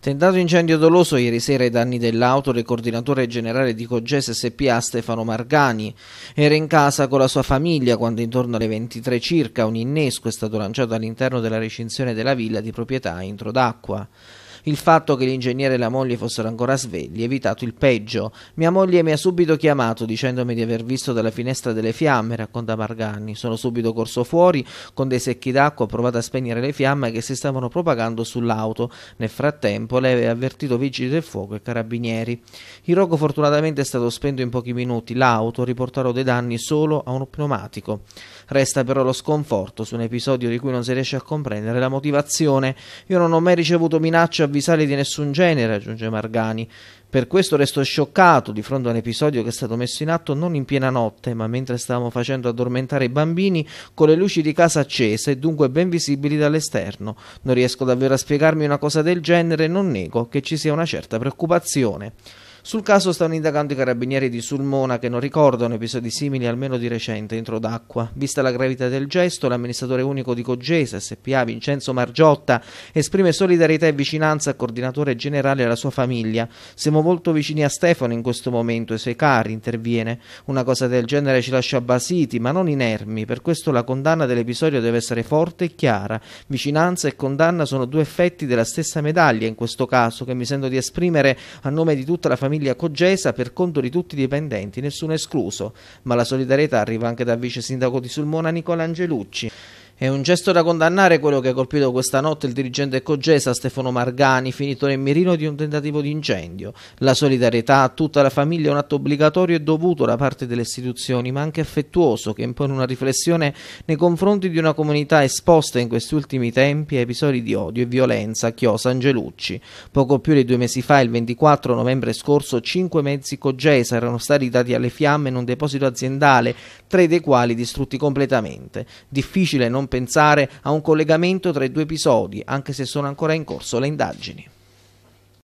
Tentato incendio doloso ieri sera ai danni dell'auto del coordinatore generale di Coges SPA Stefano Margani. Era in casa con la sua famiglia quando intorno alle 23 circa un innesco è stato lanciato all'interno della recinzione della villa di proprietà Intro d'Acqua. Il fatto che l'ingegnere e la moglie fossero ancora svegli, evitato il peggio. Mia moglie mi ha subito chiamato dicendomi di aver visto dalla finestra delle fiamme, racconta Margani. Sono subito corso fuori, con dei secchi d'acqua ho provato a spegnere le fiamme che si stavano propagando sull'auto. Nel frattempo lei aveva avvertito vigili del fuoco e carabinieri. Il rogo fortunatamente è stato spento in pochi minuti. L'auto riporterò dei danni solo a un pneumatico. Resta però lo sconforto su un episodio di cui non si riesce a comprendere la motivazione. Io non ho mai ricevuto minacce avvisare di nessun genere, aggiunge Margani. Per questo resto scioccato di fronte a un episodio che è stato messo in atto non in piena notte, ma mentre stavamo facendo addormentare i bambini con le luci di casa accese e dunque ben visibili dall'esterno. Non riesco davvero a spiegarmi una cosa del genere e non nego che ci sia una certa preoccupazione. Sul caso stanno indagando i carabinieri di Sulmona che non ricordano episodi simili almeno di recente entro d'acqua. Vista la gravità del gesto, l'amministratore unico di Coggese, SPA Vincenzo Margiotta, esprime solidarietà e vicinanza al coordinatore generale e alla sua famiglia. Siamo molto vicini a Stefano in questo momento e suoi cari, interviene. Una cosa del genere ci lascia basiti, ma non inermi, per questo la condanna dell'episodio deve essere forte e chiara. Vicinanza e condanna sono due effetti della stessa medaglia in questo caso che mi sento di esprimere a nome di tutta la famiglia famiglia Coggesa per conto di tutti i dipendenti, nessuno escluso, ma la solidarietà arriva anche dal vice sindaco di Sulmona Nicola Angelucci. È un gesto da condannare quello che ha colpito questa notte il dirigente Cogesa Stefano Margani, finito nel mirino di un tentativo di incendio. La solidarietà a tutta la famiglia è un atto obbligatorio e dovuto da parte delle istituzioni, ma anche affettuoso, che impone una riflessione nei confronti di una comunità esposta in questi ultimi tempi a episodi di odio e violenza Chiosa Angelucci. Poco più di due mesi fa, il 24 novembre scorso, cinque mezzi Cogesa erano stati dati alle fiamme in un deposito aziendale, tre dei quali distrutti completamente. Difficile non pensare a un collegamento tra i due episodi, anche se sono ancora in corso le indagini.